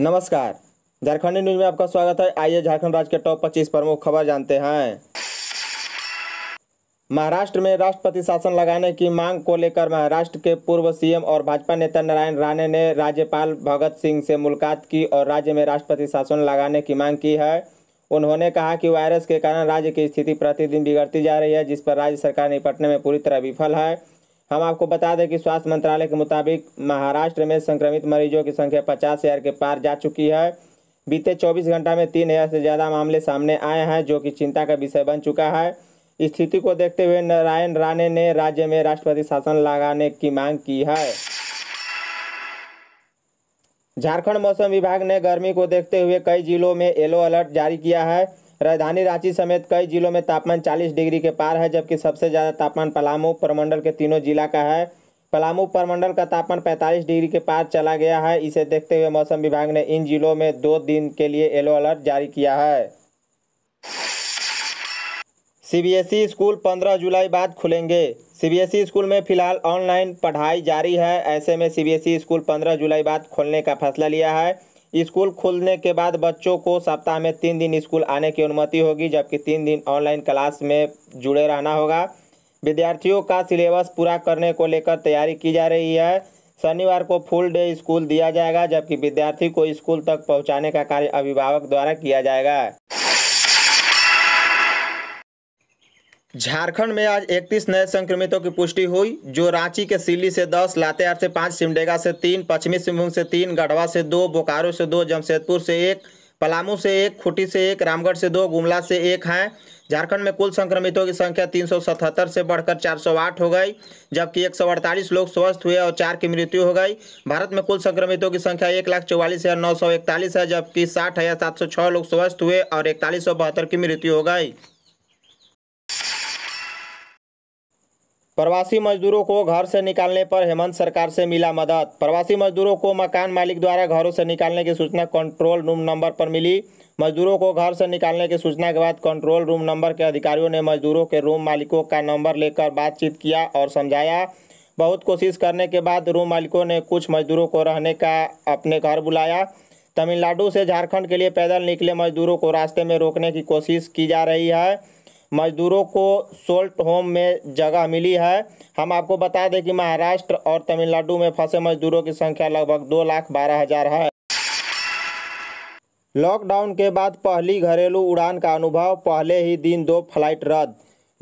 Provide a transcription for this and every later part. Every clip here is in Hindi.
नमस्कार झारखंड न्यूज में आपका स्वागत है आइए झारखंड राज्य के टॉप 25 प्रमुख खबर जानते हैं महाराष्ट्र में राष्ट्रपति शासन लगाने की मांग को लेकर महाराष्ट्र के पूर्व सीएम और भाजपा नेता नारायण राणे ने राज्यपाल भगत सिंह से मुलाकात की और राज्य में राष्ट्रपति शासन लगाने की मांग की है उन्होंने कहा कि वायरस के कारण राज्य की स्थिति प्रतिदिन बिगड़ती जा रही है जिस पर राज्य सरकार निपटने में पूरी तरह विफल है हम आपको बता दें कि स्वास्थ्य मंत्रालय के मुताबिक महाराष्ट्र में संक्रमित मरीजों की संख्या पचास हज़ार के पार जा चुकी है बीते 24 घंटा में तीन हज़ार से ज़्यादा मामले सामने आए हैं जो कि चिंता का विषय बन चुका है स्थिति को देखते हुए नारायण राणे ने राज्य में राष्ट्रपति शासन लगाने की मांग की है झारखंड मौसम विभाग ने गर्मी को देखते हुए कई जिलों में येलो अलर्ट जारी किया है राजधानी रांची समेत कई जिलों में तापमान 40 डिग्री के पार है जबकि सबसे ज़्यादा तापमान पलामू प्रमंडल के तीनों जिला का है पलामू प्रमंडल का तापमान 45 डिग्री के पार चला गया है इसे देखते हुए मौसम विभाग ने इन जिलों में दो दिन के लिए येलो अलर्ट जारी किया है सीबीएसई स्कूल 15 जुलाई बाद खुलेंगे सीबीएसई स्कूल में फिलहाल ऑनलाइन पढ़ाई जारी है ऐसे में सीबीएसई स्कूल 15 जुलाई बाद खोलने का फैसला लिया है स्कूल खोलने के बाद बच्चों को सप्ताह में तीन दिन स्कूल आने की अनुमति होगी जबकि तीन दिन ऑनलाइन क्लास में जुड़े रहना होगा विद्यार्थियों का सिलेबस पूरा करने को लेकर तैयारी की जा रही है शनिवार को फुल डे स्कूल दिया जाएगा जबकि विद्यार्थी को स्कूल तक पहुंचाने का कार्य अभिभावक द्वारा किया जाएगा झारखंड में आज 31 नए संक्रमितों की पुष्टि हुई जो रांची के सिली से 10, लातेहार से 5, सिमडेगा से 3, पश्चिमी सिंहभूम से 3, गढ़वा से 2, बोकारो से 2, जमशेदपुर से 1, पलामू से 1, खुटी से 1, रामगढ़ से 2, गुमला से 1 हैं झारखंड में कुल संक्रमितों की संख्या 377 से बढ़कर 408 हो गई जबकि एक लोग स्वस्थ हुए और चार की मृत्यु हो गई भारत में कुल संक्रमितों की संख्या एक लाख चौवालीस हज़ार नौ सौ इकतालीस है जबकि साठ हज़ार सात सौ छः लोग स्वस्थ हुए और इकतालीस सौ बहत्तर की मृत्यु हो गई प्रवासी मजदूरों को घर से निकालने पर हेमंत सरकार से मिला मदद प्रवासी मजदूरों को मकान मालिक द्वारा घरों से निकालने की सूचना कंट्रोल रूम नंबर पर मिली मजदूरों को घर से निकालने की सूचना के बाद कंट्रोल रूम नंबर के अधिकारियों ने मजदूरों के रूम मालिकों का नंबर लेकर बातचीत किया और समझाया बहुत कोशिश करने के बाद रूम मालिकों ने कुछ मजदूरों को रहने का अपने घर बुलाया तमिलनाडु से झारखंड के लिए पैदल निकले मजदूरों को रास्ते में रोकने की कोशिश की जा रही है मजदूरों को सोल्ट होम में जगह मिली है हम आपको बता दें कि महाराष्ट्र और तमिलनाडु में फंसे मजदूरों की संख्या लगभग दो लाख बारह हजार है लॉकडाउन के बाद पहली घरेलू उड़ान का अनुभव पहले ही दिन दो फ्लाइट रद्द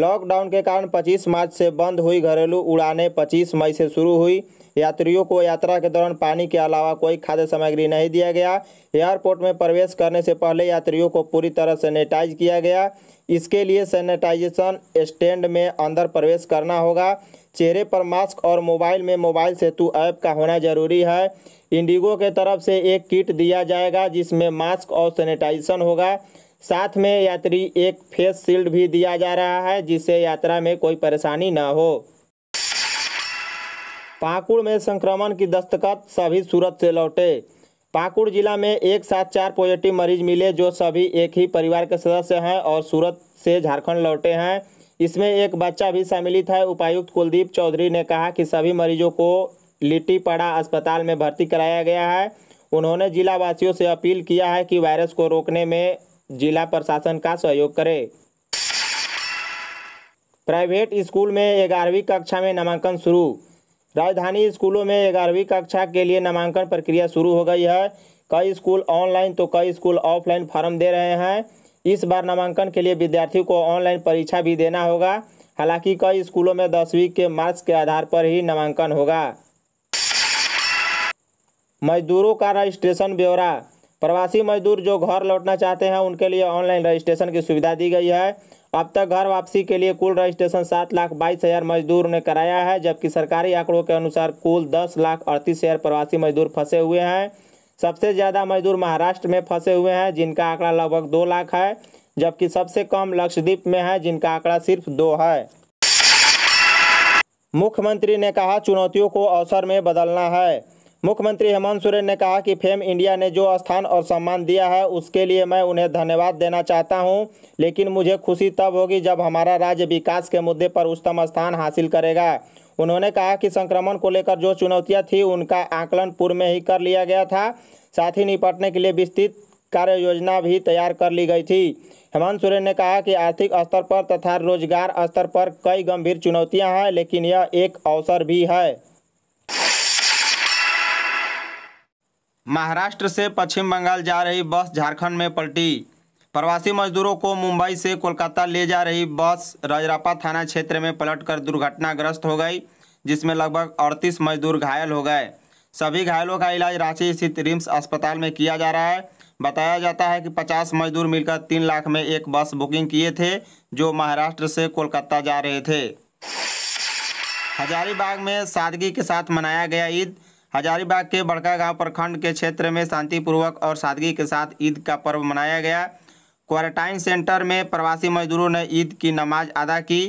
लॉकडाउन के कारण 25 मार्च से बंद हुई घरेलू उड़ानें 25 मई से शुरू हुई यात्रियों को यात्रा के दौरान पानी के अलावा कोई खाद्य सामग्री नहीं दिया गया एयरपोर्ट में प्रवेश करने से पहले यात्रियों को पूरी तरह सेनेटाइज किया गया इसके लिए सैनिटाइजेशन स्टैंड में अंदर प्रवेश करना होगा चेहरे पर मास्क और मोबाइल में मोबाइल सेतु ऐप का होना जरूरी है इंडिगो के तरफ से एक किट दिया जाएगा जिसमें मास्क और सैनिटाइजेशन होगा साथ में यात्री एक फेस शील्ड भी दिया जा रहा है जिससे यात्रा में कोई परेशानी ना हो पाकुड़ में संक्रमण की दस्तखत सभी सूरत से लौटे पाकुड़ जिला में एक साथ चार पॉजिटिव मरीज मिले जो सभी एक ही परिवार के सदस्य हैं और सूरत से झारखंड लौटे हैं इसमें एक बच्चा भी सम्मिलित है उपायुक्त कुलदीप चौधरी ने कहा कि सभी मरीजों को लिट्टीपाड़ा अस्पताल में भर्ती कराया गया है उन्होंने जिला वासियों से अपील किया है कि वायरस को रोकने में जिला प्रशासन का सहयोग करे प्राइवेट स्कूल में ग्यारहवीं कक्षा में नामांकन शुरू राजधानी स्कूलों में ग्यारहवीं कक्षा के लिए नामांकन प्रक्रिया शुरू हो गई है कई स्कूल ऑनलाइन तो कई स्कूल ऑफलाइन फॉर्म दे रहे हैं इस बार नामांकन के लिए विद्यार्थियों को ऑनलाइन परीक्षा भी देना होगा हालांकि कई स्कूलों में दसवीं के मार्क्स के आधार पर ही नामांकन होगा मजदूरों का रजिस्ट्रेशन ब्यौरा प्रवासी मजदूर जो घर लौटना चाहते हैं उनके लिए ऑनलाइन रजिस्ट्रेशन की सुविधा दी गई है अब तक घर वापसी के लिए कुल रजिस्ट्रेशन सात लाख बाईस हजार मजदूर ने कराया है जबकि सरकारी आंकड़ों के अनुसार कुल दस लाख अड़तीस हजार प्रवासी मजदूर फंसे हुए हैं सबसे ज़्यादा मजदूर महाराष्ट्र में फंसे हुए हैं जिनका आंकड़ा लगभग दो लाख है जबकि सबसे कम लक्षद्वीप में है जिनका आंकड़ा सिर्फ दो है मुख्यमंत्री ने कहा चुनौतियों को अवसर में बदलना है मुख्यमंत्री हेमंत सोरेन ने कहा कि फेम इंडिया ने जो स्थान और सम्मान दिया है उसके लिए मैं उन्हें धन्यवाद देना चाहता हूं, लेकिन मुझे खुशी तब होगी जब हमारा राज्य विकास के मुद्दे पर उच्चतम स्थान हासिल करेगा उन्होंने कहा कि संक्रमण को लेकर जो चुनौतियां थी उनका आकलन पूर्व में ही कर लिया गया था साथ ही निपटने के लिए विस्तृत कार्य योजना भी तैयार कर ली गई थी हेमंत सोरेन ने कहा कि आर्थिक स्तर पर तथा रोजगार स्तर पर कई गंभीर चुनौतियां हैं लेकिन यह एक अवसर भी है महाराष्ट्र से पश्चिम बंगाल जा रही बस झारखंड में पलटी प्रवासी मजदूरों को मुंबई से कोलकाता ले जा रही बस रजरापा थाना क्षेत्र में पलटकर दुर्घटनाग्रस्त हो गई जिसमें लगभग 38 मजदूर घायल हो गए सभी घायलों का इलाज रांची स्थित रिम्स अस्पताल में किया जा रहा है बताया जाता है कि 50 मजदूर मिलकर तीन लाख में एक बस बुकिंग किए थे जो महाराष्ट्र से कोलकाता जा रहे थे हजारीबाग में सादगी के साथ मनाया गया ईद हजारीबाग के बड़का गांव प्रखंड के क्षेत्र में शांतिपूर्वक और सादगी के साथ ईद का पर्व मनाया गया क्वारंटाइन सेंटर में प्रवासी मजदूरों ने ईद की नमाज अदा की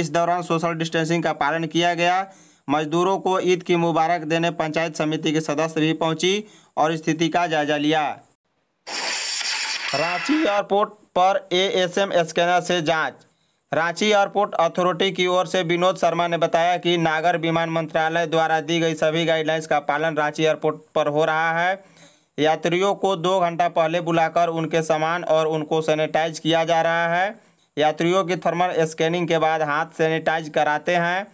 इस दौरान सोशल डिस्टेंसिंग का पालन किया गया मजदूरों को ईद की मुबारक देने पंचायत समिति के सदस्य भी पहुंची और स्थिति का जायजा लिया रांची एयरपोर्ट पर एएसएम स्कैनर से जांच रांची एयरपोर्ट अथॉरिटी की ओर से विनोद शर्मा ने बताया कि नागर विमान मंत्रालय द्वारा दी गई सभी गाइडलाइंस का पालन रांची एयरपोर्ट पर हो रहा है यात्रियों को दो घंटा पहले बुलाकर उनके सामान और उनको सैनिटाइज किया जा रहा है यात्रियों की थर्मल स्कैनिंग के बाद हाथ सैनिटाइज कराते हैं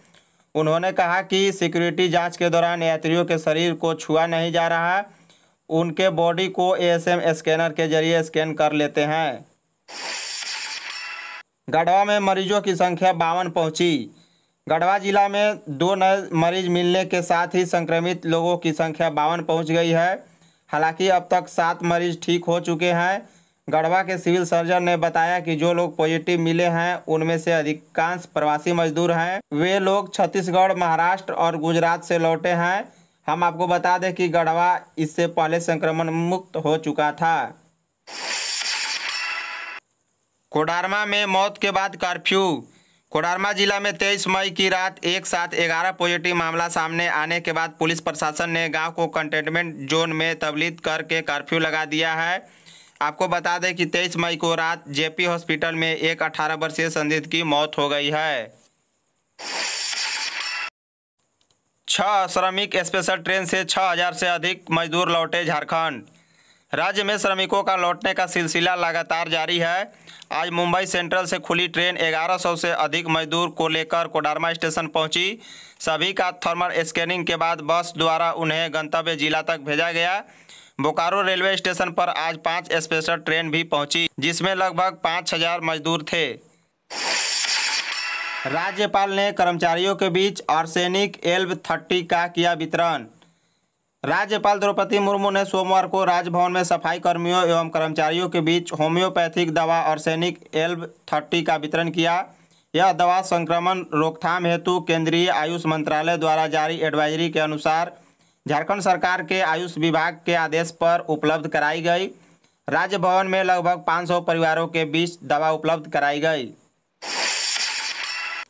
उन्होंने कहा कि सिक्योरिटी जांच के दौरान यात्रियों के शरीर को छुआ नहीं जा रहा उनके बॉडी को एएसएम स्कैनर के जरिए स्कैन कर लेते हैं गढ़वा में मरीजों की संख्या बावन पहुंची गढ़वा जिला में दो नए मरीज मिलने के साथ ही संक्रमित लोगों की संख्या बावन पहुंच गई है हालांकि अब तक सात मरीज ठीक हो चुके हैं गढ़वा के सिविल सर्जन ने बताया कि जो लोग पॉजिटिव मिले हैं उनमें से अधिकांश प्रवासी मजदूर हैं वे लोग छत्तीसगढ़ महाराष्ट्र और गुजरात से लौटे हैं हम आपको बता दें कि गढ़वा इससे पहले संक्रमण मुक्त हो चुका था कोडारमा में मौत के बाद कर्फ्यू कोडारमा जिला में 23 मई की रात एक साथ 11 पॉजिटिव मामला सामने आने के बाद पुलिस प्रशासन ने गांव को कंटेनमेंट जोन में तबलीद करके कर्फ्यू लगा दिया है आपको बता दें कि 23 मई को रात जेपी हॉस्पिटल में एक 18 वर्षीय संदिग्ध की मौत हो गई है छह श्रमिक स्पेशल ट्रेन से हजार से अधिक मजदूर लौटे झारखंड राज्य में श्रमिकों का लौटने का सिलसिला लगातार जारी है आज मुंबई सेंट्रल से खुली ट्रेन 1100 से अधिक मजदूर को लेकर कोडारमा स्टेशन पहुंची सभी का थर्मल स्कैनिंग के बाद बस द्वारा उन्हें गंतव्य जिला तक भेजा गया बोकारो रेलवे स्टेशन पर आज पाँच स्पेशल ट्रेन भी पहुंची जिसमें लगभग पाँच हजार मजदूर थे राज्यपाल ने कर्मचारियों के बीच आर्सेनिक एल्व थर्टी का किया वितरण राज्यपाल द्रौपदी मुर्मू ने सोमवार को राजभवन में सफाई कर्मियों एवं कर्मचारियों के बीच होम्योपैथिक दवा और सैनिक एल्ब थर्टी का वितरण किया यह दवा संक्रमण रोकथाम हेतु केंद्रीय आयुष मंत्रालय द्वारा जारी एडवाइजरी के अनुसार झारखंड सरकार के आयुष विभाग के आदेश पर उपलब्ध कराई गई राजभवन में लगभग 500 परिवारों के बीच दवा उपलब्ध कराई गई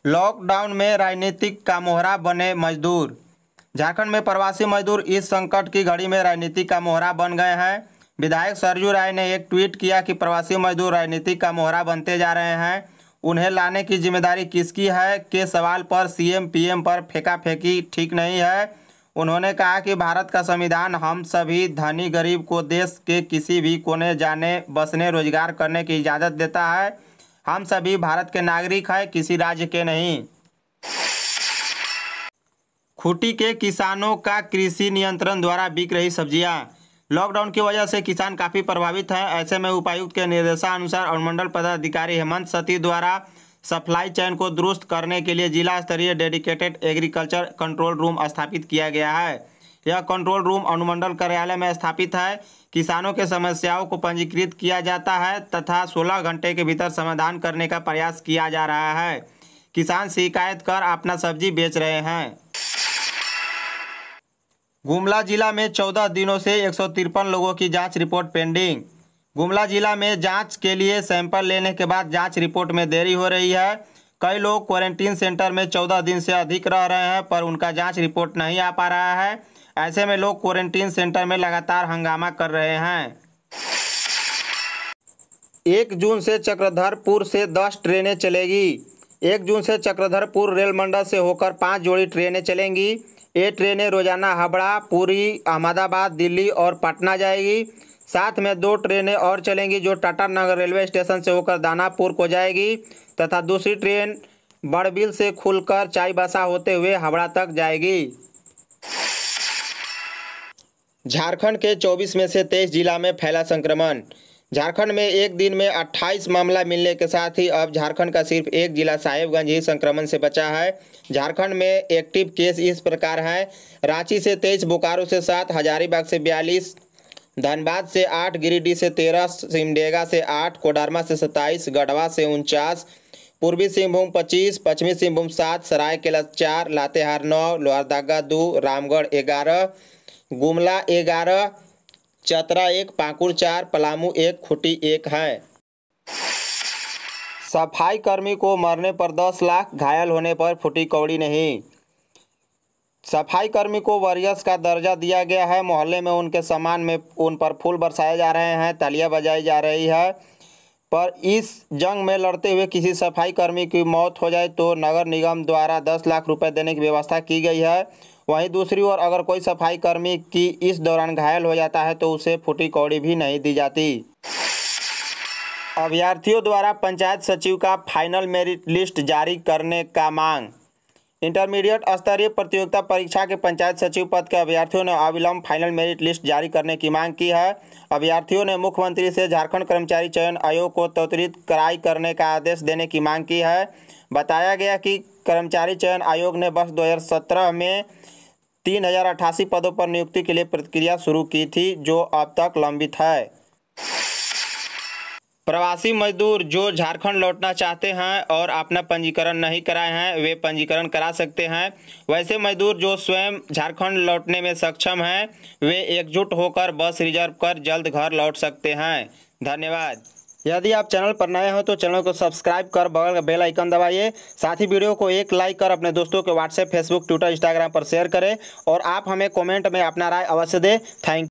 लॉकडाउन में राजनीतिक का मोहरा बने मजदूर झारखंड में प्रवासी मजदूर इस संकट की घड़ी में राजनीति का मोहरा बन गए हैं विधायक सरजू राय ने एक ट्वीट किया कि प्रवासी मजदूर राजनीति का मोहरा बनते जा रहे हैं उन्हें लाने की जिम्मेदारी किसकी है के सवाल पर सीएम पीएम पर फेंका फेंकी ठीक नहीं है उन्होंने कहा कि भारत का संविधान हम सभी धनी गरीब को देश के किसी भी कोने जाने बसने रोजगार करने की इजाज़त देता है हम सभी भारत के नागरिक हैं किसी राज्य के नहीं खूटी के किसानों का कृषि नियंत्रण द्वारा बिक रही सब्जियां लॉकडाउन की वजह से किसान काफ़ी प्रभावित हैं ऐसे में उपायुक्त के निर्देशानुसार अनुमंडल पदाधिकारी हेमंत सती द्वारा सप्लाई चैन को दुरुस्त करने के लिए जिला स्तरीय डेडिकेटेड एग्रीकल्चर कंट्रोल रूम स्थापित किया गया है यह कंट्रोल रूम अनुमंडल कार्यालय में स्थापित है किसानों के समस्याओं को पंजीकृत किया जाता है तथा 16 घंटे के भीतर समाधान करने का प्रयास किया जा रहा है किसान शिकायत कर अपना सब्जी बेच रहे हैं गुमला जिला में चौदह दिनों से एक लोगों की जाँच रिपोर्ट पेंडिंग गुमला जिला में जांच के लिए सैंपल लेने के बाद जांच रिपोर्ट में देरी हो रही है कई लोग क्वारंटीन सेंटर में चौदह दिन से अधिक रह रहे हैं पर उनका जांच रिपोर्ट नहीं आ पा रहा है ऐसे में लोग क्वारंटीन सेंटर में लगातार हंगामा कर रहे हैं एक जून से चक्रधरपुर से दस ट्रेनें चलेगी एक जून से चक्रधरपुर रेल मंडल से होकर पाँच जोड़ी ट्रेनें चलेंगी ये ट्रेनें रोजाना हावड़ा पूरी अहमदाबाद दिल्ली और पटना जाएगी साथ में दो ट्रेनें और चलेंगी जो टाटा नगर रेलवे स्टेशन से होकर दानापुर को जाएगी तथा दूसरी ट्रेन बड़बिल से खुलकर चाईबासा होते हुए हावड़ा तक जाएगी झारखंड के 24 में से 23 जिला में फैला संक्रमण झारखंड में एक दिन में 28 मामला मिलने के साथ ही अब झारखंड का सिर्फ एक जिला साहेबगंज ही संक्रमण से बचा है झारखंड में एक्टिव केस इस प्रकार है रांची से तेईस बोकारो से सात हजारीबाग से बयालीस धनबाद से आठ गिरिडीह से तेरह सिमडेगा से आठ कोडरमा से सत्ताईस गढ़वा से उनचास पूर्वी सिंहभूम पच्चीस पश्चिमी सिंहभूम सात सरायकेला चार लातेहार नौ लोहरदागा दो रामगढ़ ग्यारह गुमला ग्यारह चतरा एक पाकुड़ चार पलामू एक खुटी एक है सफाई कर्मी को मरने पर दस लाख घायल होने पर फूटी कौड़ी नहीं सफाई कर्मी को वरियस का दर्जा दिया गया है मोहल्ले में उनके सामान में उन पर फूल बरसाए जा रहे हैं तालियां बजाई जा रही है पर इस जंग में लड़ते हुए किसी सफाई कर्मी की मौत हो जाए तो नगर निगम द्वारा दस लाख रुपए देने की व्यवस्था की गई है वहीं दूसरी ओर अगर कोई सफाई कर्मी की इस दौरान घायल हो जाता है तो उसे फूटी कौड़ी भी नहीं दी जाती अभ्यर्थियों द्वारा पंचायत सचिव का फाइनल मेरिट लिस्ट जारी करने का मांग इंटरमीडिएट स्तरीय प्रतियोगिता परीक्षा के पंचायत सचिव पद के अभ्यर्थियों ने अविलंब फाइनल मेरिट लिस्ट जारी करने की मांग की है अभ्यर्थियों ने मुख्यमंत्री से झारखंड कर्मचारी चयन आयोग को त्वरित कराई करने का आदेश देने की मांग की है बताया गया कि कर्मचारी चयन आयोग ने वर्ष 2017 में तीन हजार अठासी पदों पर नियुक्ति के लिए प्रक्रिया शुरू की थी जो अब तक लंबित है प्रवासी मजदूर जो झारखंड लौटना चाहते हैं और अपना पंजीकरण नहीं कराए हैं वे पंजीकरण करा सकते हैं वैसे मजदूर जो स्वयं झारखंड लौटने में सक्षम हैं वे एकजुट होकर बस रिजर्व कर जल्द घर लौट सकते हैं धन्यवाद यदि आप चैनल पर नए हो तो चैनल को सब्सक्राइब कर बगल का बेल आइकन दबाइए साथ ही वीडियो को एक लाइक कर अपने दोस्तों के व्हाट्सएप फेसबुक ट्विटर इंस्टाग्राम पर शेयर करें और आप हमें कमेंट में अपना राय अवश्य दें थैंक